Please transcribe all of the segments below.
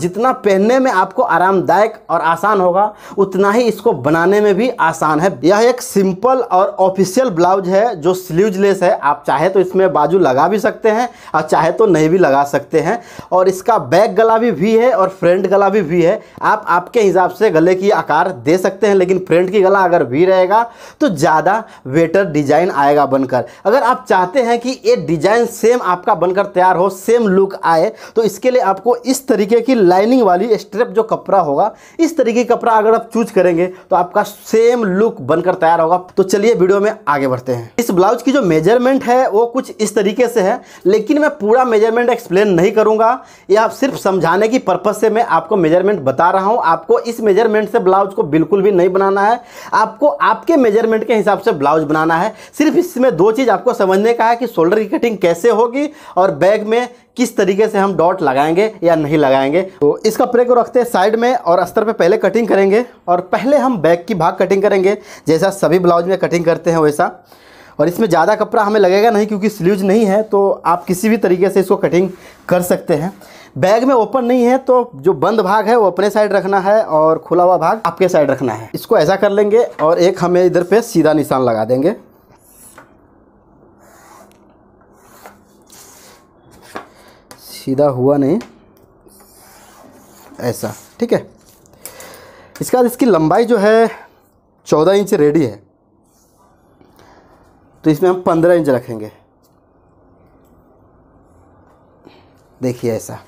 जितना पहनने में आपको आरामदायक और आसान होगा उतना ही इसको बनाने में भी आसान है यह एक सिंपल और ऑफिशियल ब्लाउज है जो स्लीवलेस है आप चाहे तो इसमें बाजू लगा भी सकते हैं और चाहे तो नहीं भी लगा सकते हैं और इसका बैक गला भी वी है और फ्रंट गला भी वी है आप आपके हिसाब से गले की आकार दे सकते हैं लेकिन फ्रंट की गला अगर वी रहेगा तो ज़्यादा वेटर डिजाइन आएगा बनकर अगर आप चाहते हैं कि ये डिजाइन सेम आपका बनकर तैयार हो सेम लुक आए तो इसके लिए आपको इस तरीके की लाइनिंग वाली स्ट्रेप जो कपड़ा होगा इस तरीके का कपड़ा अगर आप चूज करेंगे तो आपका सेम लुक बनकर तैयार होगा तो चलिए वीडियो में आगे बढ़ते हैं इस ब्लाउज की जो मेजरमेंट है वो कुछ इस तरीके से है लेकिन मैं पूरा मेजरमेंट एक्सप्लेन नहीं करूंगा यह सिर्फ समझाने की पर्पज़ से मैं आपको मेजरमेंट बता रहा हूँ आपको इस मेजरमेंट से ब्लाउज को बिल्कुल भी नहीं बनाना है आपको आपके मेजरमेंट के हिसाब से ब्लाउज बनाना है सिर्फ इसमें दो चीज़ आपको समझने का है कि शोल्डर की कटिंग कैसे होगी और बैग में किस तरीके से हम डॉट लगाएंगे या नहीं लगाएंगे तो इसका प्रे को रखते हैं साइड में और अस्तर पे पहले कटिंग करेंगे और पहले हम बैक की भाग कटिंग करेंगे जैसा सभी ब्लाउज में कटिंग करते हैं वैसा और इसमें ज़्यादा कपड़ा हमें लगेगा नहीं क्योंकि स्लीव नहीं है तो आप किसी भी तरीके से इसको कटिंग कर सकते हैं बैग में ओपन नहीं है तो जो बंद भाग है वो अपने साइड रखना है और खुला हुआ भाग आपके साइड रखना है इसको ऐसा कर लेंगे और एक हमें इधर पे सीधा निशान लगा देंगे सीधा हुआ नहीं ऐसा ठीक है इसके बाद इसकी लंबाई जो है चौदह इंच रेडी है तो इसमें हम पंद्रह इंच रखेंगे देखिए ऐसा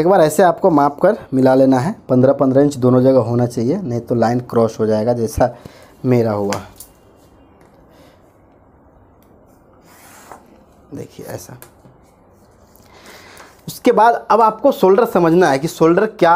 एक बार ऐसे आपको माप कर मिला लेना है पंद्रह पंद्रह इंच दोनों जगह होना चाहिए नहीं तो लाइन क्रॉस हो जाएगा जैसा मेरा हुआ देखिए ऐसा उसके बाद अब आपको शोल्डर समझना है कि शोल्डर क्या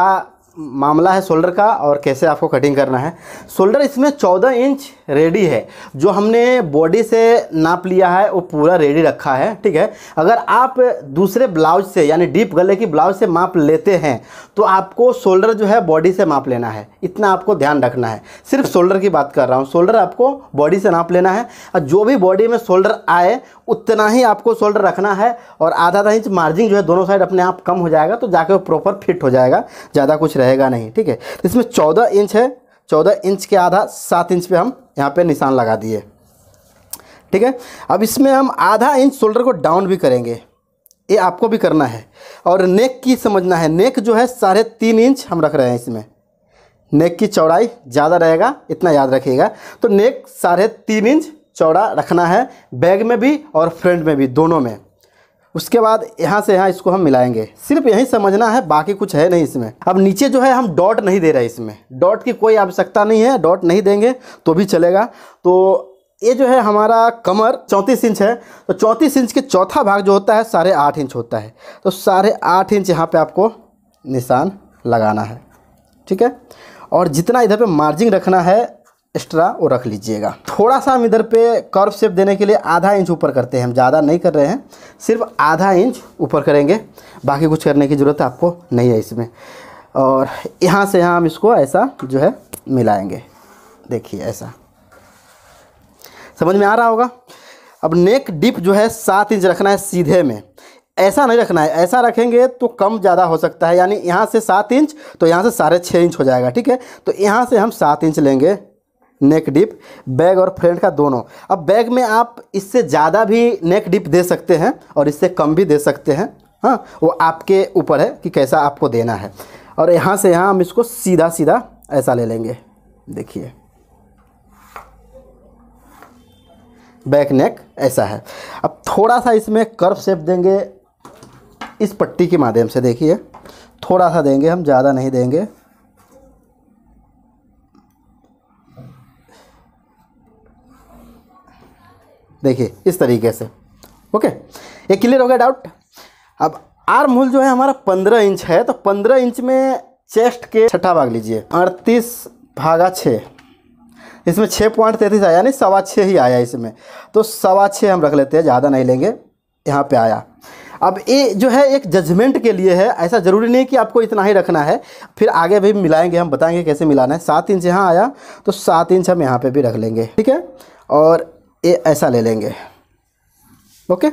मामला है शोल्डर का और कैसे आपको कटिंग करना है शोल्डर इसमें 14 इंच रेडी है जो हमने बॉडी से नाप लिया है वो पूरा रेडी रखा है ठीक है अगर आप दूसरे ब्लाउज से यानी डीप गले की ब्लाउज से माप लेते हैं तो आपको शोल्डर जो है बॉडी से माप लेना है इतना आपको ध्यान रखना है सिर्फ शोल्डर की बात कर रहा हूँ शोल्डर आपको बॉडी से नाप लेना है और जो भी बॉडी में शोल्डर आए उतना ही आपको शोल्डर रखना है और आधा आधा इंच मार्जिन जो है दोनों साइड अपने आप कम हो जाएगा तो जाके वो प्रॉपर फिट हो जाएगा ज़्यादा कुछ रहे रहेगा नहीं ठीक है तो इसमें चौदह इंच है चौदह इंच के आधा सात इंच पे हम यहाँ पे निशान लगा दिए ठीक है अब इसमें हम आधा इंच शोल्डर को डाउन भी करेंगे ये आपको भी करना है और नेक की समझना है नेक जो है साढ़े तीन इंच हम रख रहे हैं इसमें नेक की चौड़ाई ज़्यादा रहेगा इतना याद रखिएगा तो नेक साढ़े तीन इंच चौड़ा रखना है बैग में भी और फ्रंट में भी दोनों में उसके बाद यहाँ से यहाँ इसको हम मिलाएंगे सिर्फ यही समझना है बाकी कुछ है नहीं इसमें अब नीचे जो है हम डॉट नहीं दे रहे इसमें डॉट की कोई आवश्यकता नहीं है डॉट नहीं देंगे तो भी चलेगा तो ये जो है हमारा कमर चौंतीस इंच है तो चौंतीस इंच के चौथा भाग जो होता है साढ़े आठ इंच होता है तो साढ़े आठ इंच यहाँ पे आपको निशान लगाना है ठीक है और जितना इधर पे मार्जिन रखना है एक्स्ट्रा वो रख लीजिएगा थोड़ा सा हम इधर पे कर्व शेप देने के लिए आधा इंच ऊपर करते हैं हम ज़्यादा नहीं कर रहे हैं सिर्फ आधा इंच ऊपर करेंगे बाकी कुछ करने की ज़रूरत आपको नहीं है इसमें और यहाँ से यहाँ हम इसको ऐसा जो है मिलाएंगे देखिए ऐसा समझ में आ रहा होगा अब नेक डिप जो है सात इंच रखना है सीधे में ऐसा नहीं रखना है ऐसा रखेंगे तो कम ज़्यादा हो सकता है यानी यहाँ से सात इंच तो यहाँ से साढ़े छः इंच हो जाएगा ठीक है तो यहाँ से हम सात इंच लेंगे नेक डिप बैग और फ्रंट का दोनों अब बैग में आप इससे ज़्यादा भी नेक डिप दे सकते हैं और इससे कम भी दे सकते हैं हाँ वो आपके ऊपर है कि कैसा आपको देना है और यहाँ से यहाँ हम इसको सीधा सीधा ऐसा ले लेंगे देखिए बैक नेक ऐसा है अब थोड़ा सा इसमें कर्व शेप देंगे इस पट्टी के माध्यम से देखिए थोड़ा सा देंगे हम ज़्यादा नहीं देंगे देखिए इस तरीके से ओके ये क्लियर हो गया डाउट अब आर मूल जो है हमारा पंद्रह इंच है तो पंद्रह इंच में चेस्ट के छठा भाग लीजिए अड़तीस भागा छः इसमें छः पॉइंट तैंतीस आया यानी सवा छः ही आया इसमें तो सवा छः हम रख लेते हैं ज़्यादा नहीं लेंगे यहाँ पे आया अब ये जो है एक जजमेंट के लिए है ऐसा ज़रूरी नहीं कि आपको इतना ही रखना है फिर आगे भी मिलाएंगे हम बताएंगे कैसे मिलाना है सात इंच यहाँ आया तो सात इंच हम यहाँ पे भी रख लेंगे ठीक है और ये ऐसा ले लेंगे ओके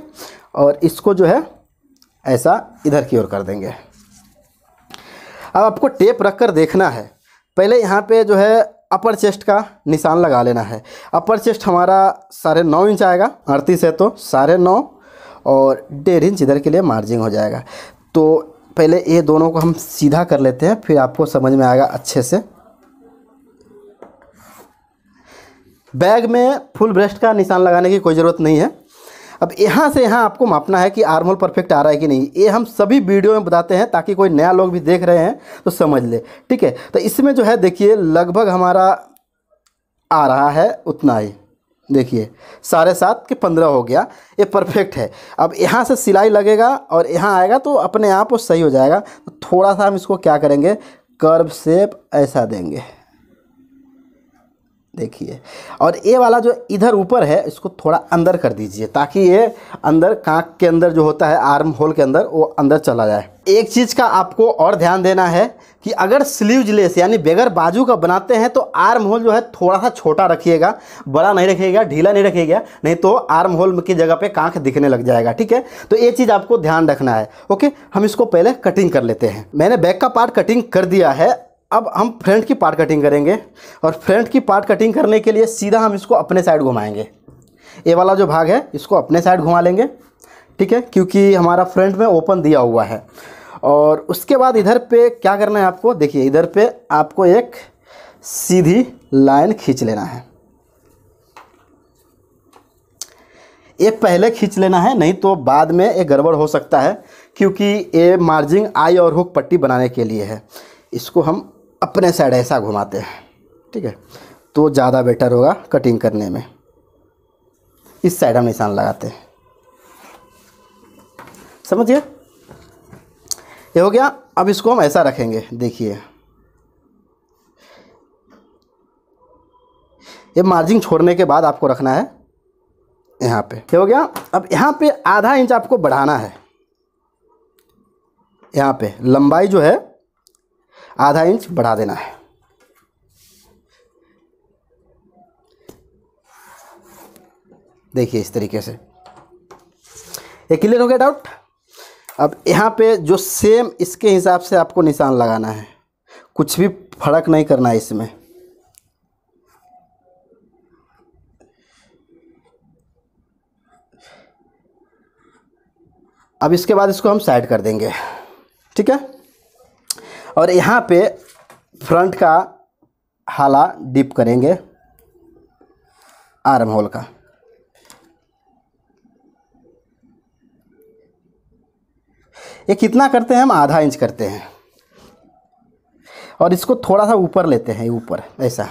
और इसको जो है ऐसा इधर की ओर कर देंगे अब आपको टेप रख कर देखना है पहले यहाँ पे जो है अपर चेस्ट का निशान लगा लेना है अपर चेस्ट हमारा साढ़े नौ इंच आएगा अड़तीस है तो साढ़े नौ और डेढ़ इंच इधर के लिए मार्जिंग हो जाएगा तो पहले ये दोनों को हम सीधा कर लेते हैं फिर आपको समझ में आएगा अच्छे से बैग में फुल ब्रेस्ट का निशान लगाने की कोई ज़रूरत नहीं है अब यहाँ से यहाँ आपको मापना है कि आर्मोल परफेक्ट आ रहा है कि नहीं ये हम सभी वीडियो में बताते हैं ताकि कोई नया लोग भी देख रहे हैं तो समझ ले ठीक है तो इसमें जो है देखिए लगभग हमारा आ रहा है उतना ही देखिए साढ़े सात के पंद्रह हो गया ये परफेक्ट है अब यहाँ से सिलाई लगेगा और यहाँ आएगा तो अपने आप वो सही हो जाएगा तो थोड़ा सा हम इसको क्या करेंगे कर्व सेप ऐसा देंगे देखिए और ये वाला जो इधर ऊपर है इसको थोड़ा अंदर कर दीजिए ताकि ये अंदर कांक के अंदर जो होता है आर्म होल के अंदर वो अंदर चला जाए एक चीज़ का आपको और ध्यान देना है कि अगर लेस यानी बगैर बाजू का बनाते हैं तो आर्म होल जो है थोड़ा सा छोटा रखिएगा बड़ा नहीं रखिएगा ढीला नहीं रखिएगा नहीं तो आर्म होल की जगह पे कांख दिखने लग जाएगा ठीक है तो ये चीज़ आपको ध्यान रखना है ओके हम इसको पहले कटिंग कर लेते हैं मैंने बैक का पार्ट कटिंग कर दिया है अब हम फ्रंट की पार्ट कटिंग करेंगे और फ्रंट की पार्ट कटिंग करने के लिए सीधा हम इसको अपने साइड घुमाएंगे ये वाला जो भाग है इसको अपने साइड घुमा लेंगे ठीक है क्योंकि हमारा फ्रंट में ओपन दिया हुआ है और उसके बाद इधर पे क्या करना है आपको देखिए इधर पे आपको एक सीधी लाइन खींच लेना है ये पहले खींच लेना है नहीं तो बाद में ये गड़बड़ हो सकता है क्योंकि ये मार्जिंग आई और हुक पट्टी बनाने के लिए है इसको हम अपने साइड ऐसा घुमाते हैं ठीक है तो ज़्यादा बेटर होगा कटिंग करने में इस साइड हम निशान लगाते हैं समझिए ये हो गया अब इसको हम ऐसा रखेंगे देखिए ये मार्जिन छोड़ने के बाद आपको रखना है यहाँ पे ये हो गया अब यहाँ पे आधा इंच आपको बढ़ाना है यहाँ पे लंबाई जो है आधा इंच बढ़ा देना है देखिए इस तरीके से ये क्लियर हो गया डाउट अब यहाँ पे जो सेम इसके हिसाब से आपको निशान लगाना है कुछ भी फर्क नहीं करना है इसमें अब इसके बाद इसको हम साइड कर देंगे ठीक है और यहाँ पे फ्रंट का हाला डिप करेंगे आर्म होल का ये कितना करते हैं हम आधा इंच करते हैं और इसको थोड़ा सा ऊपर लेते हैं ऊपर ऐसा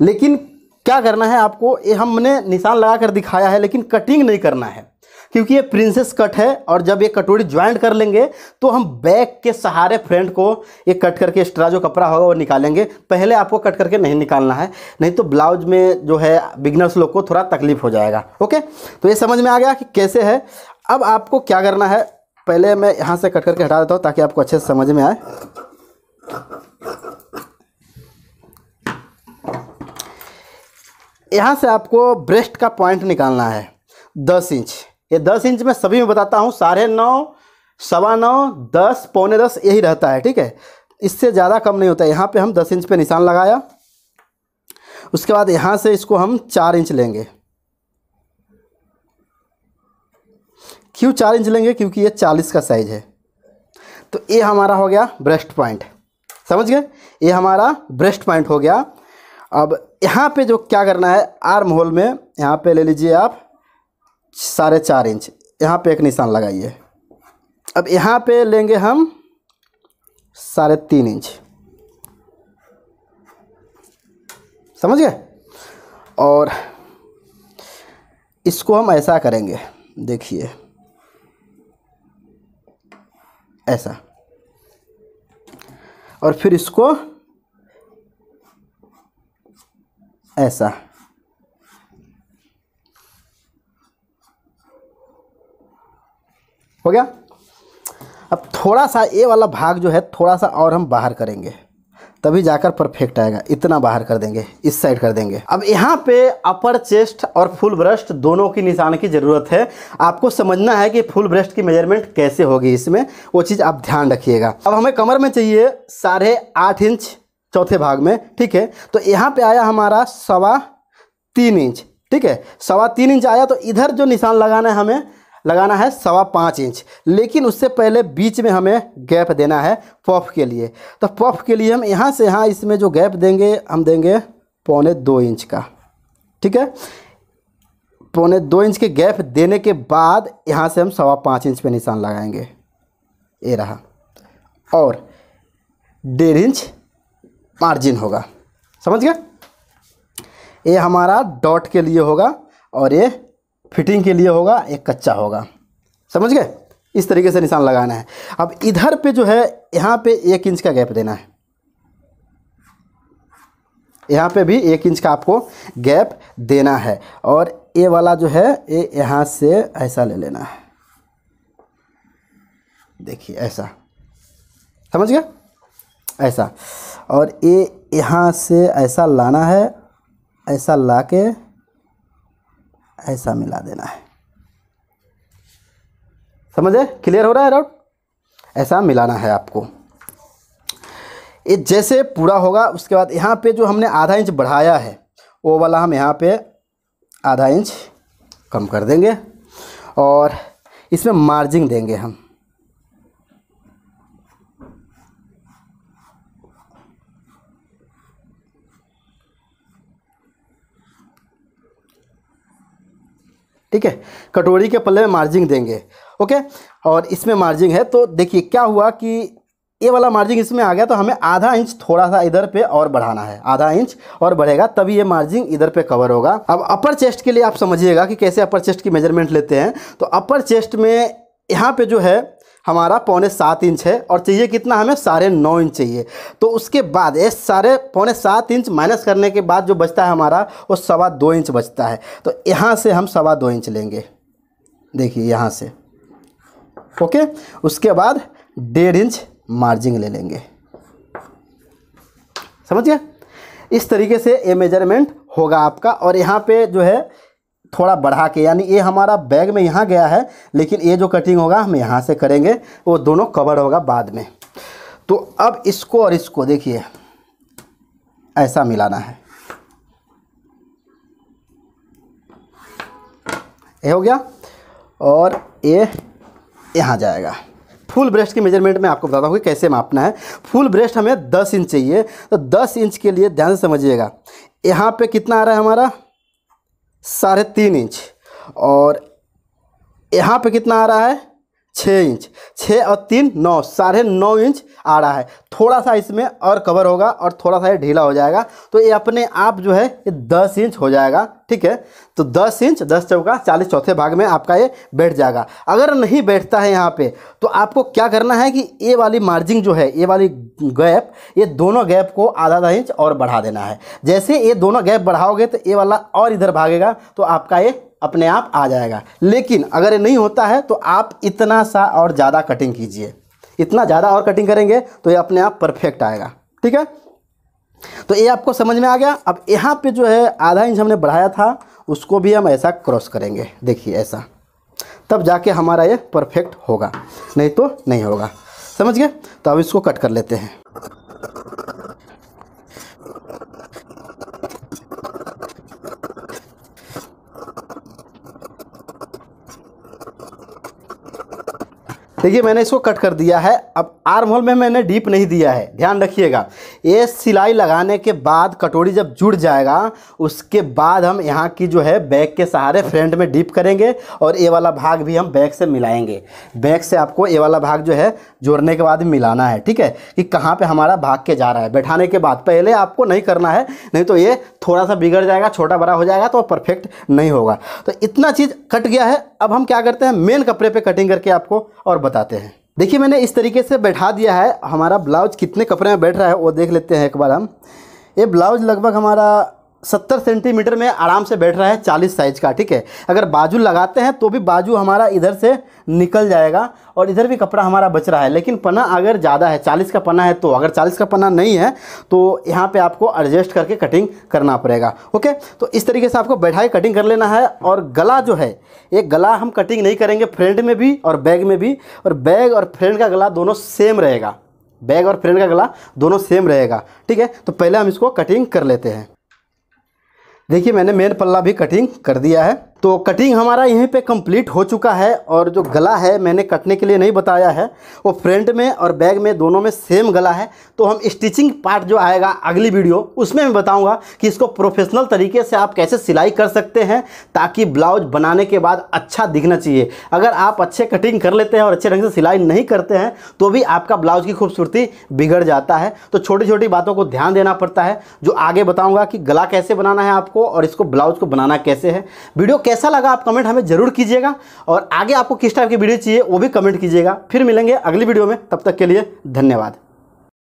लेकिन क्या करना है आपको ये हमने निशान लगा कर दिखाया है लेकिन कटिंग नहीं करना है क्योंकि ये प्रिंसेस कट है और जब ये कटोरी ज्वाइंट कर लेंगे तो हम बैक के सहारे फ्रंट को ये कट करके एक्स्ट्रा जो कपड़ा होगा वो निकालेंगे पहले आपको कट करके नहीं निकालना है नहीं तो ब्लाउज में जो है बिगनर्स लोग को थोड़ा तकलीफ हो जाएगा ओके तो ये समझ में आ गया कि कैसे है अब आपको क्या करना है पहले मैं यहाँ से कट करके हटा देता हूँ ताकि आपको अच्छे से समझ में आए यहाँ से आपको ब्रेस्ट का पॉइंट निकालना है दस इंच ये दस इंच में सभी में बताता हूँ साढ़े नौ सवा नौ दस पौने दस यही रहता है ठीक है इससे ज़्यादा कम नहीं होता है यहाँ पर हम दस इंच पर निशान लगाया उसके बाद यहाँ से इसको हम चार इंच लेंगे क्यों चार इंच लेंगे क्योंकि ये चालीस का साइज़ है तो ये हमारा हो गया ब्रेस्ट पॉइंट समझ गए ये हमारा ब्रेस्ट पॉइंट हो गया अब यहाँ पे जो क्या करना है आर्म होल में यहाँ पे ले लीजिए आप साढ़े चार इंच यहाँ पे एक निशान लगाइए अब यहाँ पे लेंगे हम साढ़े तीन इंच समझ गए और इसको हम ऐसा करेंगे देखिए ऐसा और फिर इसको ऐसा हो गया अब थोड़ा सा ए वाला भाग जो है थोड़ा सा और हम बाहर करेंगे तभी जाकर परफेक्ट आएगा इतना बाहर कर देंगे इस साइड कर देंगे अब यहाँ पे अपर चेस्ट और फुल ब्रेस्ट दोनों की निशान की ज़रूरत है आपको समझना है कि फुल ब्रेस्ट की मेजरमेंट कैसे होगी इसमें वो चीज़ आप ध्यान रखिएगा अब हमें कमर में चाहिए साढ़े आठ इंच चौथे भाग में ठीक है तो यहाँ पे आया हमारा सवा तीन इंच ठीक है सवा तीन इंच आया तो इधर जो निशान लगाना है हमें लगाना है सवा पाँच इंच लेकिन उससे पहले बीच में हमें गैप देना है पफ के लिए तो पफ के लिए हम यहाँ से यहाँ इसमें जो गैप देंगे हम देंगे पौने दो इंच का ठीक है पौने दो इंच के गैप देने के बाद यहाँ से हम सवा पाँच इंच पे निशान लगाएंगे ये रहा और डेढ़ इंच मार्जिन होगा समझ गए ये हमारा डॉट के लिए होगा और ये फिटिंग के लिए होगा एक कच्चा होगा समझ गए इस तरीके से निशान लगाना है अब इधर पे जो है यहाँ पे एक इंच का गैप देना है यहाँ पे भी एक इंच का आपको गैप देना है और ये वाला जो है ये यहाँ से ऐसा ले लेना है देखिए ऐसा समझ गया ऐसा और ये यहाँ से ऐसा लाना है ऐसा ला के ऐसा मिला देना है समझे क्लियर हो रहा है राउट ऐसा मिलाना है आपको ये जैसे पूरा होगा उसके बाद यहाँ पे जो हमने आधा इंच बढ़ाया है वो वाला हम यहाँ पे आधा इंच कम कर देंगे और इसमें मार्जिंग देंगे हम ठीक है कटोरी के पल्ले में मार्जिंग देंगे ओके और इसमें मार्जिंग है तो देखिए क्या हुआ कि ये वाला मार्जिंग इसमें आ गया तो हमें आधा इंच थोड़ा सा इधर पे और बढ़ाना है आधा इंच और बढ़ेगा तभी ये मार्जिंग इधर पे कवर होगा अब अपर चेस्ट के लिए आप समझिएगा कि कैसे अपर चेस्ट की मेजरमेंट लेते हैं तो अपर चेस्ट में यहाँ पे जो है हमारा पौने सात इंच है और चाहिए कितना हमें साढ़े नौ इंच चाहिए तो उसके बाद ये सारे पौने सात इंच माइनस करने के बाद जो बचता है हमारा वो सवा दो इंच बचता है तो यहाँ से हम सवा दो इंच लेंगे देखिए यहाँ से ओके उसके बाद डेढ़ इंच मार्जिन ले लेंगे समझिए इस तरीके से ये मेजरमेंट होगा आपका और यहाँ पे जो है थोड़ा बढ़ा के यानी ये हमारा बैग में यहाँ गया है लेकिन ये जो कटिंग होगा हम यहाँ से करेंगे वो दोनों कवर होगा बाद में तो अब इसको और इसको देखिए ऐसा मिलाना है ये हो गया और ये यहाँ जाएगा फुल ब्रेस्ट की मेजरमेंट में आपको बताता हूँ कि कैसे मापना है फुल ब्रेस्ट हमें 10 इंच चाहिए तो 10 इंच के लिए ध्यान से समझिएगा यहाँ पे कितना आ रहा है हमारा साढ़े तीन इंच और यहाँ पे कितना आ रहा है छः इंच छः और तीन नौ साढ़े नौ इंच आ रहा है थोड़ा सा इसमें और कवर होगा और थोड़ा सा ये ढीला हो जाएगा तो ये अपने आप जो है ये दस इंच हो जाएगा ठीक है तो दस इंच दस चौका चालीस चौथे भाग में आपका ये बैठ जाएगा अगर नहीं बैठता है यहाँ पे तो आपको क्या करना है कि ये वाली मार्जिन जो है ये वाली गैप ये दोनों गैप को आधा आधा इंच और बढ़ा देना है जैसे ये दोनों गैप बढ़ाओगे तो ये वाला और इधर भागेगा तो आपका ये अपने आप आ जाएगा लेकिन अगर ये नहीं होता है तो आप इतना सा और ज़्यादा कटिंग कीजिए इतना ज़्यादा और कटिंग करेंगे तो ये अपने आप परफेक्ट आएगा ठीक है तो ये आपको समझ में आ गया अब यहाँ पे जो है आधा इंच हमने बढ़ाया था उसको भी हम ऐसा क्रॉस करेंगे देखिए ऐसा तब जाके हमारा ये परफेक्ट होगा नहीं तो नहीं होगा समझ गए तो अब इसको कट कर लेते हैं देखिए मैंने इसको कट कर दिया है अब आर्म होल में मैंने डीप नहीं दिया है ध्यान रखिएगा ये सिलाई लगाने के बाद कटोरी जब जुड़ जाएगा उसके बाद हम यहाँ की जो है बैक के सहारे फ्रंट में डीप करेंगे और ये वाला भाग भी हम बैक से मिलाएंगे बैक से आपको ये वाला भाग जो है जोड़ने के बाद मिलाना है ठीक है कि कहाँ पे हमारा भाग के जा रहा है बैठाने के बाद पहले आपको नहीं करना है नहीं तो ये थोड़ा सा बिगड़ जाएगा छोटा बड़ा हो जाएगा तो परफेक्ट नहीं होगा तो इतना चीज़ कट गया है अब हम क्या करते हैं मेन कपड़े पर कटिंग करके आपको और बताते हैं देखिए मैंने इस तरीके से बैठा दिया है हमारा ब्लाउज कितने कपड़े में बैठ रहा है वो देख लेते हैं एक बार हम ये ब्लाउज लगभग हमारा सत्तर सेंटीमीटर में आराम से बैठ रहा है चालीस साइज का ठीक है अगर बाजू लगाते हैं तो भी बाजू हमारा इधर से निकल जाएगा और इधर भी कपड़ा हमारा बच रहा है लेकिन पना अगर ज़्यादा है चालीस का पना है तो अगर चालीस का पना नहीं है तो यहाँ पे आपको एडजस्ट करके कटिंग करना पड़ेगा ओके तो इस तरीके से आपको बैठाई कटिंग कर लेना है और गला जो है ये गला हम कटिंग नहीं करेंगे फ्रेंड में भी और बैग में भी और बैग और फ्रेंड का गला दोनों सेम रहेगा बैग और फ्रेंड का गला दोनों सेम रहेगा ठीक है तो पहले हम इसको कटिंग कर लेते हैं देखिए मैंने मेन पल्ला भी कटिंग कर दिया है तो कटिंग हमारा यहीं पे कंप्लीट हो चुका है और जो गला है मैंने कटने के लिए नहीं बताया है वो फ्रंट में और बैग में दोनों में सेम गला है तो हम स्टिचिंग पार्ट जो आएगा अगली वीडियो उसमें मैं बताऊंगा कि इसको प्रोफेशनल तरीके से आप कैसे सिलाई कर सकते हैं ताकि ब्लाउज बनाने के बाद अच्छा दिखना चाहिए अगर आप अच्छे कटिंग कर लेते हैं और अच्छे ढंग से सिलाई नहीं करते हैं तो भी आपका ब्लाउज की खूबसूरती बिगड़ जाता है तो छोटी छोटी बातों को ध्यान देना पड़ता है जो आगे बताऊँगा कि गला कैसे बनाना है आपको और इसको ब्लाउज को बनाना कैसे है वीडियो कैसा लगा आप कमेंट हमें जरूर कीजिएगा और आगे आपको किस टाइप की वीडियो चाहिए वो भी कमेंट कीजिएगा फिर मिलेंगे अगली वीडियो में तब तक के लिए धन्यवाद